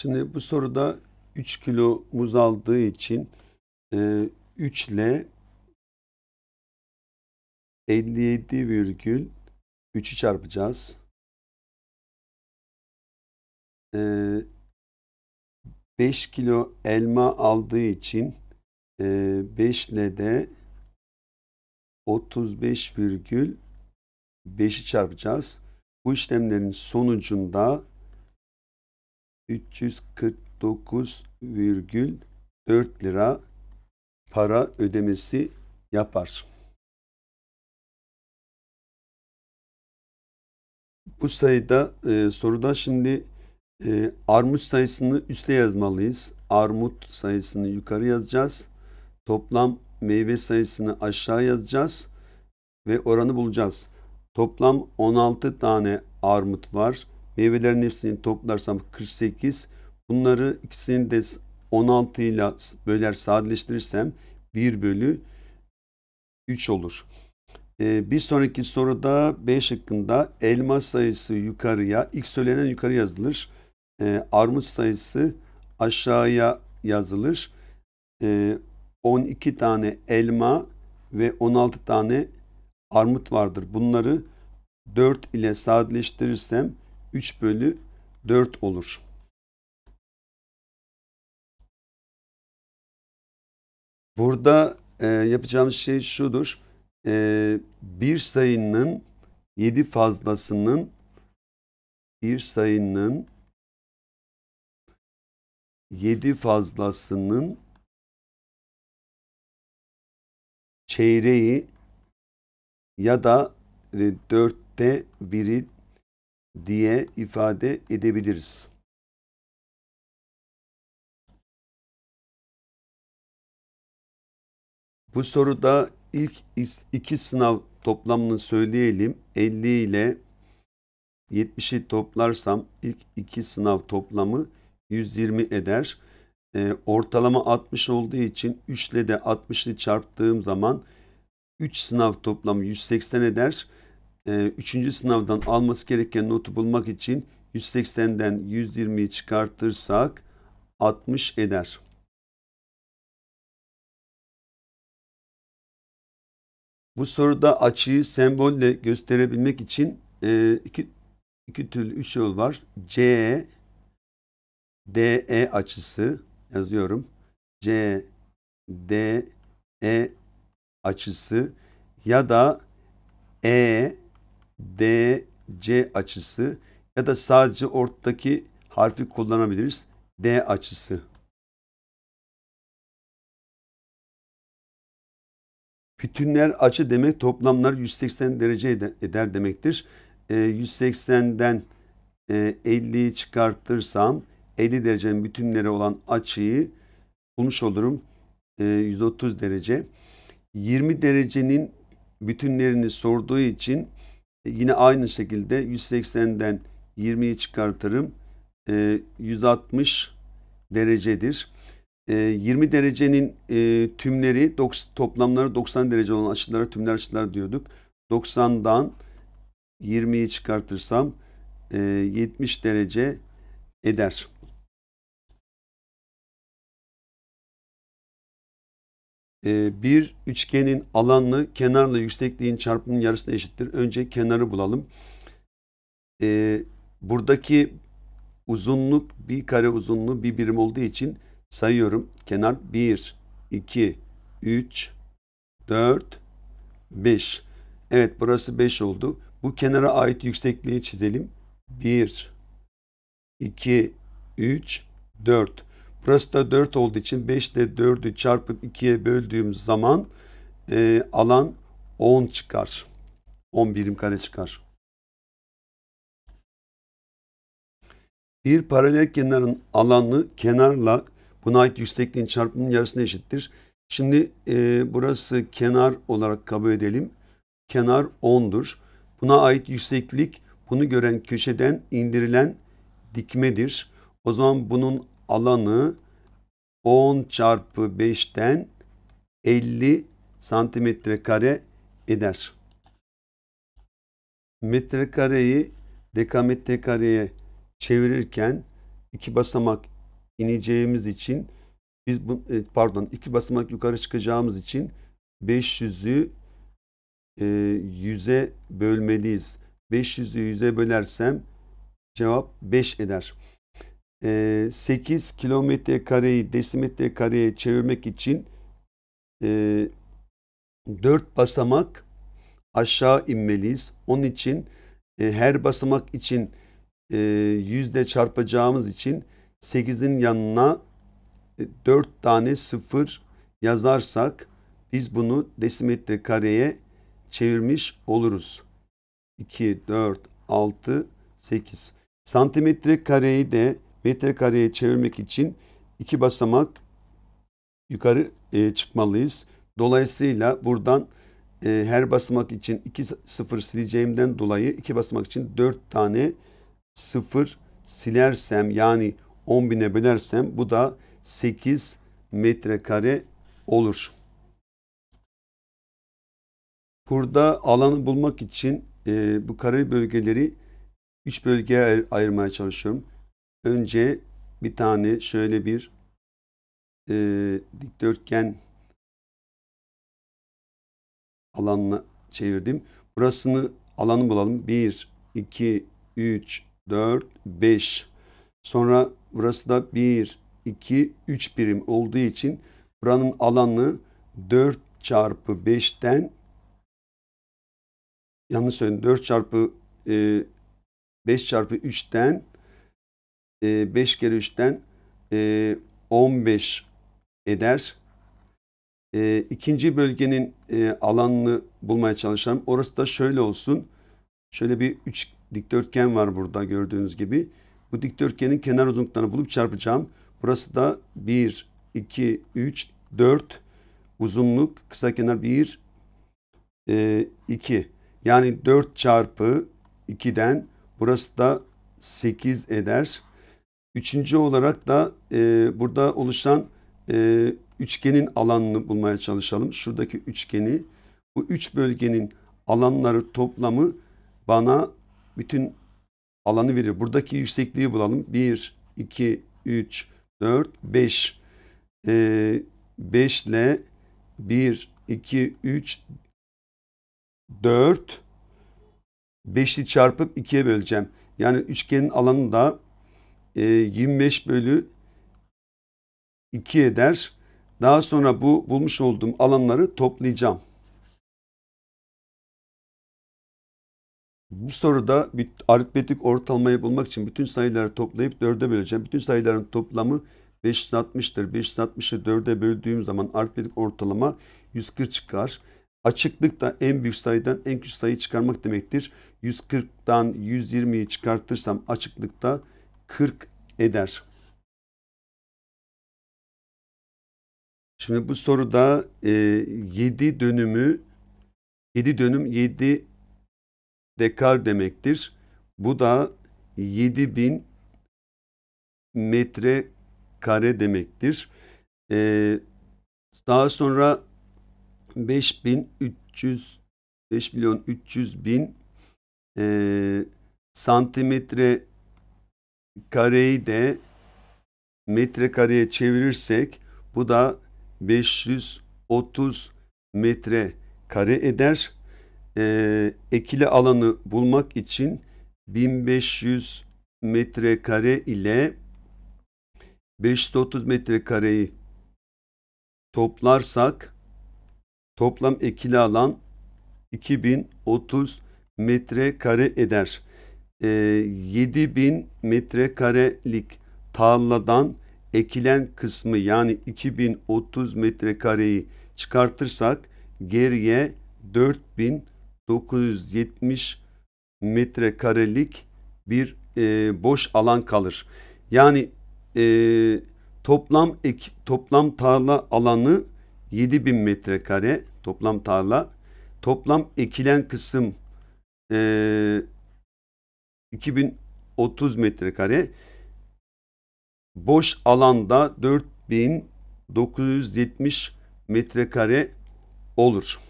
Şimdi bu soruda 3 kilo muz aldığı için e, 3 ile 57 virgül 3'ü çarpacağız. E, 5 kilo elma aldığı için e, 5 ile de 35 virgül 5'i çarpacağız. Bu işlemlerin sonucunda 349,4 lira para ödemesi yapar. Bu sayıda e, soruda şimdi e, armut sayısını üste yazmalıyız. Armut sayısını yukarı yazacağız. Toplam meyve sayısını aşağı yazacağız ve oranı bulacağız. Toplam 16 tane armut var. Meyvelerin hepsini toplarsam 48. Bunları ikisini de 16 ile böler sadeleştirirsem 1 bölü 3 olur. Ee, bir sonraki soruda 5 hakkında elma sayısı yukarıya, x söylenen yukarı yazılır. Ee, armut sayısı aşağıya yazılır. Ee, 12 tane elma ve 16 tane armut vardır. Bunları 4 ile sadeleştirirsem 3 bölü 4 olur. Burada e, yapacağımız şey şudur. E, bir sayının 7 fazlasının bir sayının 7 fazlasının çeyreği ya da e, dörtte biri diye ifade edebiliriz. Bu soruda ilk iki sınav toplamını söyleyelim. 50 ile 70'i toplarsam ilk iki sınav toplamı 120 eder. E, ortalama 60 olduğu için 3 ile de 60'ı çarptığım zaman 3 sınav toplamı 180 eder. 3. E, sınavdan alması gereken notu bulmak için 180'den 120'yi çıkartırsak 60 eder. Bu soruda açıyı sembolle gösterebilmek için e, iki, iki türlü üç yol var. C, DE açısı yazıyorum. C, D, E açısı ya da E, D C açısı ya da sadece ortadaki harfi kullanabiliriz. D açısı. Bütünler açı demek toplamlar 180 derece eder demektir. Ee, e, 180'den e, 50'yi çıkartırsam 50 derecenin bütünleri olan açıyı bulmuş olurum. E, ee, 130 derece. 20 derecenin bütünlerini sorduğu için e, yine aynı şekilde 180'den 20'yi çıkartırım. 160 e, derecedir. 20 e, derecenin tümleri toplamları 90 derece olan açılara tümler açılar diyorduk. 90'dan 20'yi çıkartırsam 70 derece eder. Ee, bir üçgenin alanı kenarla yüksekliğin çarpımının yarısına eşittir. Önce kenarı bulalım. E, buradaki uzunluk bir kare uzunluğu bir birim olduğu için sayıyorum. Kenar 1, 2, 3, 4, 5. Evet burası 5 oldu. Bu kenara ait yüksekliği çizelim. 1, 2, 3, 4. Burası da 4 olduğu için 5 ile 4'ü çarpıp 2'ye böldüğümüz zaman e, alan 10 çıkar. 10 birim kare çıkar. Bir paralel kenarın alanı kenarla buna ait yüksekliğin çarpımının yarısına eşittir. Şimdi e, burası kenar olarak kabul edelim. Kenar 10'dur. Buna ait yükseklik bunu gören köşeden indirilen dikmedir. O zaman bunun alanı 10 çarpı 5'ten 50 santimetre kare eder. Metrekareyi dekametre kareye çevirirken iki basamak ineceğimiz için biz bu, e, pardon iki basamak yukarı çıkacağımız için 500'ü e, 100'e bölmeliyiz. 500'ü 100'e bölersem cevap 5 eder. 8 kilometre kareyi desimetre kareye çevirmek için 4 basamak aşağı inmeliyiz. Onun için her basamak için yüzde çarpacağımız için 8'in yanına 4 e, tane 0 yazarsak biz bunu desimetre kareye çevirmiş oluruz. 2, 4, 6, 8. Santimetre kareyi de metrekareye çevirmek için iki basamak yukarı e, çıkmalıyız. Dolayısıyla buradan e, her basamak için 2 sıfır sileceğimden dolayı iki basamak için 4 tane sıfır silersem yani 10 bine bölersem bu da 8 metrekare olur. Burada alanı bulmak için e, bu kare bölgeleri 3 bölgeye ayır ayırmaya çalışıyorum önce bir tane şöyle bir e, dikdörtgen alanına çevirdim. Burasını alanı bulalım. 1, 2, 3, 4, 5. Sonra burası da 1, 2, 3 birim olduğu için buranın alanı 4 çarpı 5'ten yanlış söyledim 4 çarpı e, 5 çarpı 3'ten ee, e, 5 kere 3'ten 15 eder. Ee, ikinci bölgenin e, alanını bulmaya çalışalım. Orası da şöyle olsun. Şöyle bir üç dikdörtgen var burada gördüğünüz gibi. Bu dikdörtgenin kenar uzunluklarını bulup çarpacağım. Burası da 1, 2, 3, 4 uzunluk kısa kenar 1, e, 2. Yani 4 çarpı 2'den burası da 8 eder. Üçüncü olarak da e, burada oluşan e, üçgenin alanını bulmaya çalışalım. Şuradaki üçgeni bu üç bölgenin alanları toplamı bana bütün alanı verir. Buradaki yüksekliği bulalım. 1, 2, 3, 4, 5. 5 ile 1, 2, 3, 4. 5'li çarpıp 2'ye böleceğim. Yani üçgenin alanı da 25 e, bölü 2 eder. Daha sonra bu bulmuş olduğum alanları toplayacağım. Bu soruda bir aritmetik ortalamayı bulmak için bütün sayıları toplayıp 4'e böleceğim. Bütün sayıların toplamı 560'tır. 560'ı 4'e böldüğüm zaman aritmetik ortalama 140 çıkar. Açıklık da en büyük sayıdan en küçük sayı çıkarmak demektir. 140'dan 120'yi çıkartırsam açıklıkta 40 eder. Şimdi bu soruda e, 7 dönümü 7 dönüm 7 dekar demektir. Bu da 7000 metre kare demektir. Ee, daha sonra 5300 5 milyon 300 bin e, santimetre kareyi de metrekareye çevirirsek bu da 530 metre kare eder. Ee, ekili alanı bulmak için 1500 metrekare ile 530 metrekareyi toplarsak toplam ekili alan 2030 metrekare eder e, ee, 7000 metrekarelik tarladan ekilen kısmı yani 2030 metrekareyi çıkartırsak geriye 4970 metrekarelik bir e, boş alan kalır. Yani e, toplam ek, toplam tarla alanı 7000 metrekare toplam tarla. Toplam ekilen kısım e, 2030 metrekare boş alanda 4970 metrekare olur.